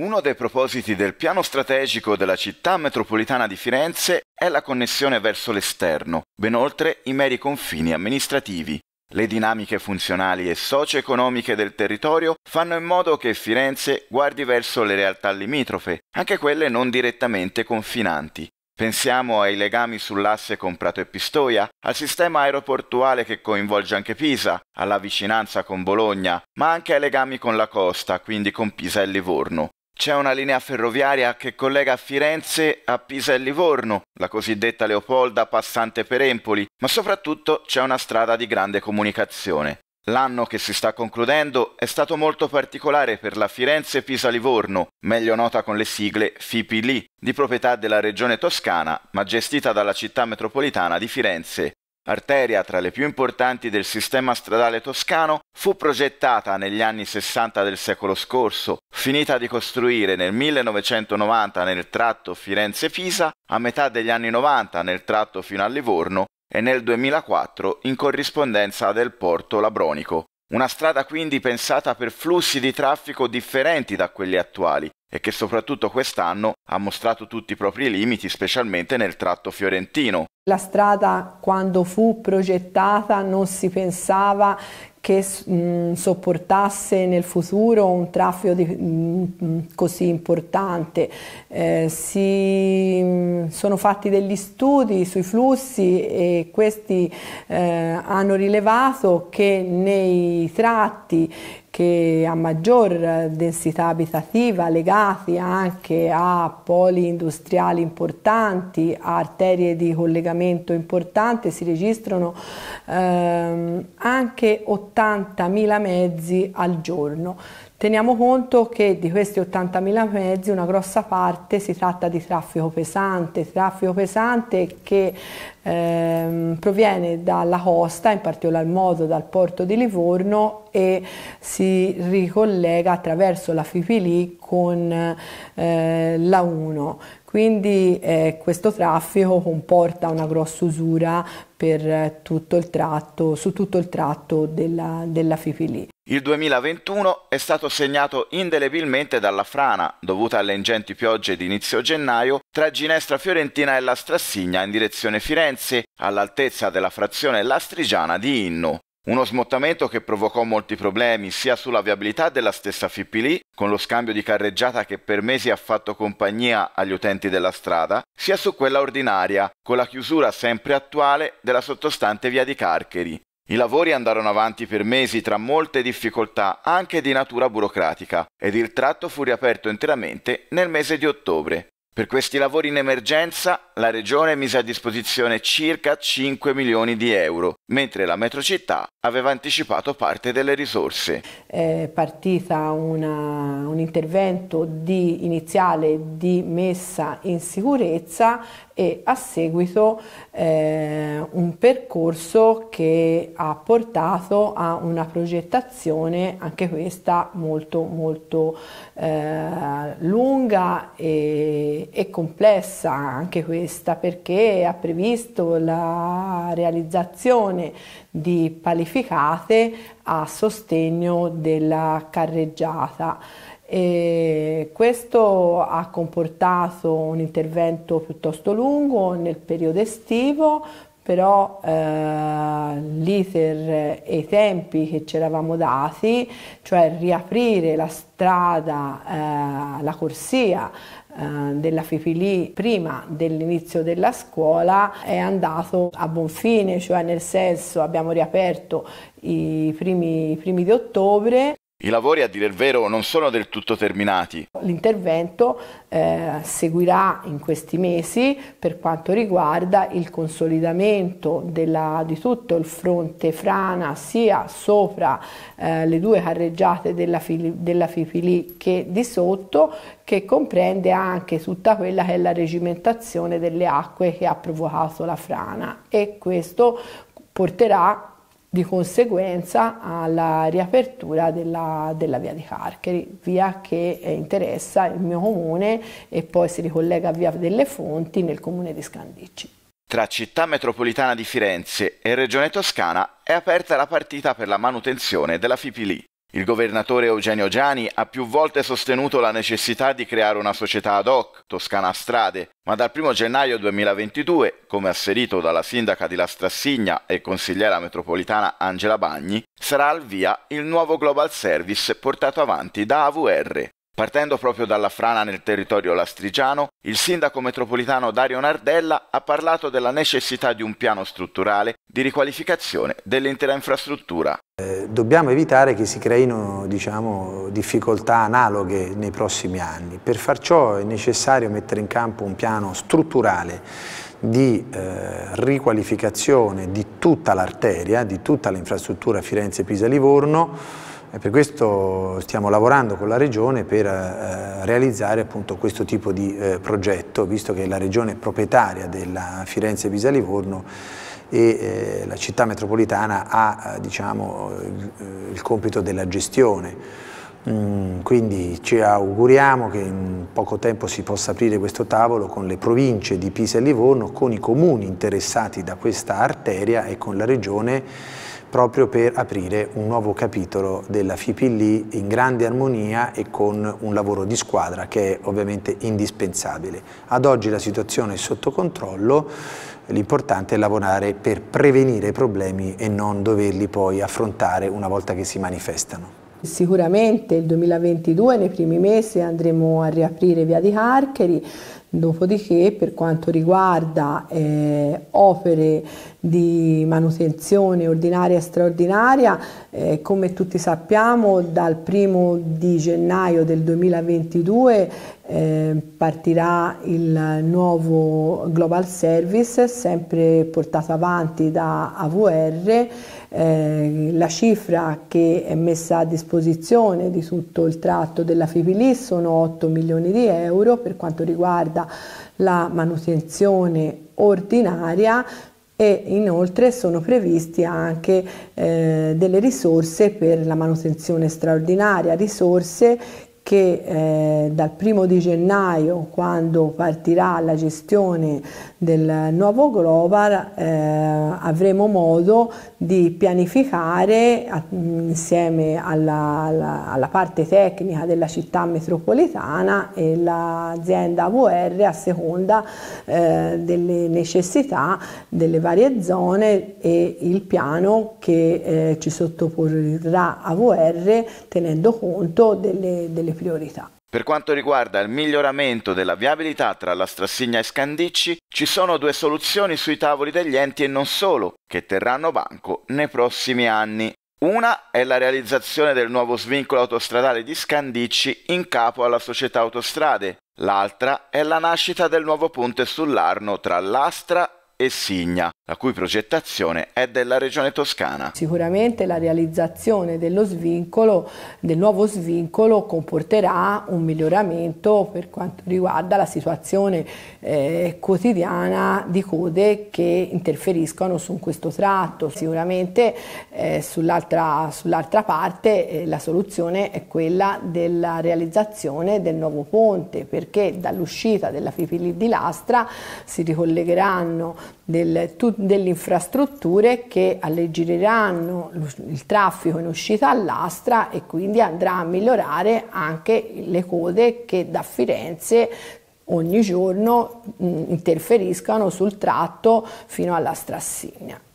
Uno dei propositi del piano strategico della città metropolitana di Firenze è la connessione verso l'esterno, ben oltre i meri confini amministrativi. Le dinamiche funzionali e socio-economiche del territorio fanno in modo che Firenze guardi verso le realtà limitrofe, anche quelle non direttamente confinanti. Pensiamo ai legami sull'asse con Prato e Pistoia, al sistema aeroportuale che coinvolge anche Pisa, alla vicinanza con Bologna, ma anche ai legami con la costa, quindi con Pisa e Livorno. C'è una linea ferroviaria che collega Firenze a Pisa e Livorno, la cosiddetta Leopolda passante per Empoli, ma soprattutto c'è una strada di grande comunicazione. L'anno che si sta concludendo è stato molto particolare per la Firenze Pisa Livorno, meglio nota con le sigle FIPILI, di proprietà della regione toscana, ma gestita dalla città metropolitana di Firenze. Arteria tra le più importanti del sistema stradale toscano, fu progettata negli anni 60 del secolo scorso, finita di costruire nel 1990 nel tratto firenze fisa a metà degli anni 90 nel tratto fino a Livorno e nel 2004 in corrispondenza del porto labronico, una strada quindi pensata per flussi di traffico differenti da quelli attuali e che soprattutto quest'anno ha mostrato tutti i propri limiti, specialmente nel tratto fiorentino. La strada quando fu progettata non si pensava che mh, mm, sopportasse nel futuro un traffico di, mh, mm, mm, così importante. Eh, si, mh, sono fatti degli studi sui flussi e questi eh, hanno rilevato che nei tratti che ha maggior densità abitativa, legati anche a poli industriali importanti, a arterie di collegamento importanti, si registrano ehm, anche 80.000 mezzi al giorno Teniamo conto che di questi 80.000 mezzi una grossa parte si tratta di traffico pesante, traffico pesante che ehm, proviene dalla costa, in particolar modo dal porto di Livorno e si ricollega attraverso la Fipili con eh, la 1. Quindi eh, questo traffico comporta una grossa usura eh, tutto tratto, su tutto il tratto della, della Fipili. Il 2021 è stato segnato indelebilmente dalla frana, dovuta alle ingenti piogge di inizio gennaio, tra Ginestra Fiorentina e la Strassigna in direzione Firenze, all'altezza della frazione lastrigiana di Inno. Uno smottamento che provocò molti problemi sia sulla viabilità della stessa Fippili, con lo scambio di carreggiata che per mesi ha fatto compagnia agli utenti della strada, sia su quella ordinaria, con la chiusura sempre attuale della sottostante via di Carcheri. I lavori andarono avanti per mesi tra molte difficoltà anche di natura burocratica ed il tratto fu riaperto interamente nel mese di ottobre. Per questi lavori in emergenza la Regione mise a disposizione circa 5 milioni di euro, mentre la metrocittà aveva anticipato parte delle risorse. È partita una, un intervento di, iniziale di messa in sicurezza e a seguito eh, un percorso che ha portato a una progettazione anche questa molto molto eh, lunga e, e, complessa anche questa perché ha previsto la realizzazione di palificate a sostegno della carreggiata e questo ha comportato un intervento piuttosto lungo nel periodo estivo, però eh, l'iter e i tempi che ci eravamo dati, cioè riaprire la strada, eh, la corsia eh, della Fipili prima dell'inizio della scuola è andato a buon fine, cioè nel senso abbiamo riaperto i primi, i primi di ottobre. I lavori, a dire il vero, non sono del tutto terminati. L'intervento eh, seguirà in questi mesi per quanto riguarda il consolidamento della, di tutto il fronte frana sia sopra eh, le due carreggiate della, della Fipili che di sotto che comprende anche tutta quella che è la regimentazione delle acque che ha provocato la frana e questo porterà di conseguenza alla riapertura della, della, via di Carcheri, via che eh, interessa il mio comune e poi si ricollega a via delle Fonti nel comune di Scandicci. Tra città metropolitana di Firenze e regione toscana è aperta la partita per la manutenzione della Fipili. Il governatore Eugenio Giani ha più volte sostenuto la necessità di creare una società ad hoc, Toscana Strade, ma dal 1 gennaio 2022, come asserito dalla sindaca di La Strassigna e consigliera metropolitana Angela Bagni, sarà al via il nuovo Global Service portato avanti da AVR. Partendo proprio dalla frana nel territorio lastrigiano, il sindaco metropolitano Dario Nardella ha parlato della necessità di un piano strutturale di riqualificazione dell'intera infrastruttura. Eh, dobbiamo evitare che si creino diciamo, difficoltà analoghe nei prossimi anni. Per far ciò è necessario mettere in campo un piano strutturale di eh, riqualificazione di tutta l'arteria, di tutta l'infrastruttura Firenze-Pisa-Livorno, e per questo stiamo lavorando con la Regione per eh, realizzare appunto questo tipo di eh, progetto, visto che la Regione è proprietaria della Firenze Pisa Livorno e eh, la città metropolitana ha eh, diciamo, il, il compito della gestione. Mm, quindi ci auguriamo che in poco tempo si possa aprire questo tavolo con le province di Pisa e Livorno, con i comuni interessati da questa arteria e con la Regione proprio per aprire un nuovo capitolo della FIPLI in grande armonia e con un lavoro di squadra che è ovviamente indispensabile. Ad oggi la situazione è sotto controllo, l'importante è lavorare per prevenire i problemi e non doverli poi affrontare una volta che si manifestano. Sicuramente il 2022 nei primi mesi andremo a riaprire via di Carcheri, Dopodiché per quanto riguarda eh, opere di manutenzione ordinaria e straordinaria, eh, come tutti sappiamo dal primo di gennaio del 2022 eh, partirà il nuovo Global Service, sempre portato avanti da AVR. Eh, la cifra che è messa a disposizione di tutto il tratto della Fipilis sono 8 milioni di euro per quanto riguarda la manutenzione ordinaria e inoltre sono previsti anche eh, delle risorse per la manutenzione straordinaria, risorse che eh, dal primo di gennaio, quando partirà la gestione del nuovo Global, eh, avremo modo di pianificare insieme alla, alla, alla, parte tecnica della città metropolitana e l'azienda AVR a seconda eh, delle necessità delle varie zone e il piano che eh, ci sottoporrà AVR tenendo conto delle, delle priorità. Per quanto riguarda il miglioramento della viabilità tra la Strassigna e Scandicci, ci sono due soluzioni sui tavoli degli enti e non solo, che terranno banco nei prossimi anni. Una è la realizzazione del nuovo svincolo autostradale di Scandicci in capo alla società autostrade. L'altra è la nascita del nuovo ponte sull'Arno tra l'Astra e Signa, la cui progettazione è della Regione Toscana. Sicuramente la realizzazione dello svincolo, del nuovo svincolo comporterà un miglioramento per quanto riguarda la situazione eh, quotidiana di code che interferiscono su questo tratto. Sicuramente eh, sull'altra, sull'altra parte eh, la soluzione è quella della realizzazione del nuovo ponte perché dall'uscita della Fipili di Lastra si ricollegheranno del, tu, delle infrastrutture che alleggerirano il traffico in uscita all'Astra e quindi andrà a migliorare anche le code che da Firenze ogni giorno mh, interferiscano sul tratto fino alla Strassigna.